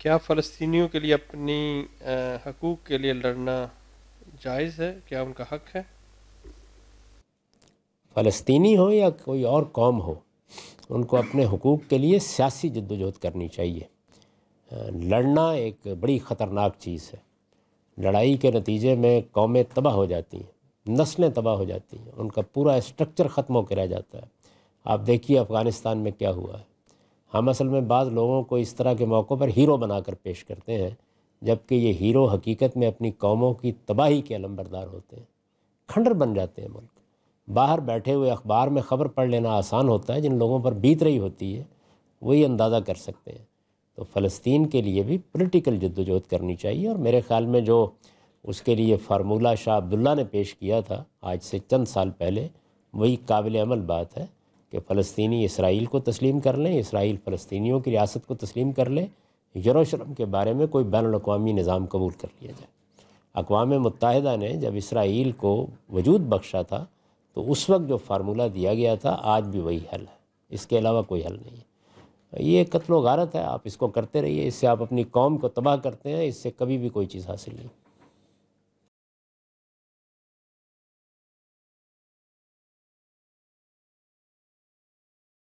क्या फ़लस्तियों के लिए अपनी हकूक़ के लिए लड़ना जायज़ है क्या उनका हक है फ़लस्तनी हो या कोई और कौम हो उनको अपने हकूक़ के लिए सियासी जद्दोजहद करनी चाहिए लड़ना एक बड़ी ख़तरनाक चीज़ है लड़ाई के नतीजे में कौमें तबाह हो जाती हैं नस्लें तबाह हो जाती हैं उनका पूरा स्ट्रक्चर ख़त्म होकर रह जाता है आप देखिए अफ़गानिस्तान में क्या हुआ है हम असल में बाद लोगों को इस तरह के मौक़ों पर हीरो कर पेश करते हैं जबकि ये हीरो हकीकत में अपनी कौमों की तबाही के अलमबरदार होते हैं खंडर बन जाते हैं मुल्क बाहर बैठे हुए अखबार में ख़बर पढ़ लेना आसान होता है जिन लोगों पर बीत रही होती है वही अंदाज़ा कर सकते हैं तो फ़लस्तीन के लिए भी पोलिटिकल जद्दोजहद करनी चाहिए और मेरे ख़्याल में जो उसके लिए फार्मूला शाह अब्दुल्ला ने पेश किया था आज से चंद साल पहले वही काबिल अमल बात है कि फ़लस्तनी इसराइल को तस्लीम कर लें इसराइल फ़लस्तियों की रियासत को तस्लीम कर लें यरूशलम के बारे में कोई बैन अवी निज़ाम कबूल कर लिया जाए अकवा मुतहदा ने जब इसराइल को वजूद बख्शा था तो उस वक्त जो फार्मूला दिया गया था आज भी वही हल है इसके अलावा कोई हल नहीं है ये कत्लो गारत है आप इसको करते रहिए इससे आप अपनी कौम को तबाह करते हैं इससे कभी भी कोई चीज़ हासिल नहीं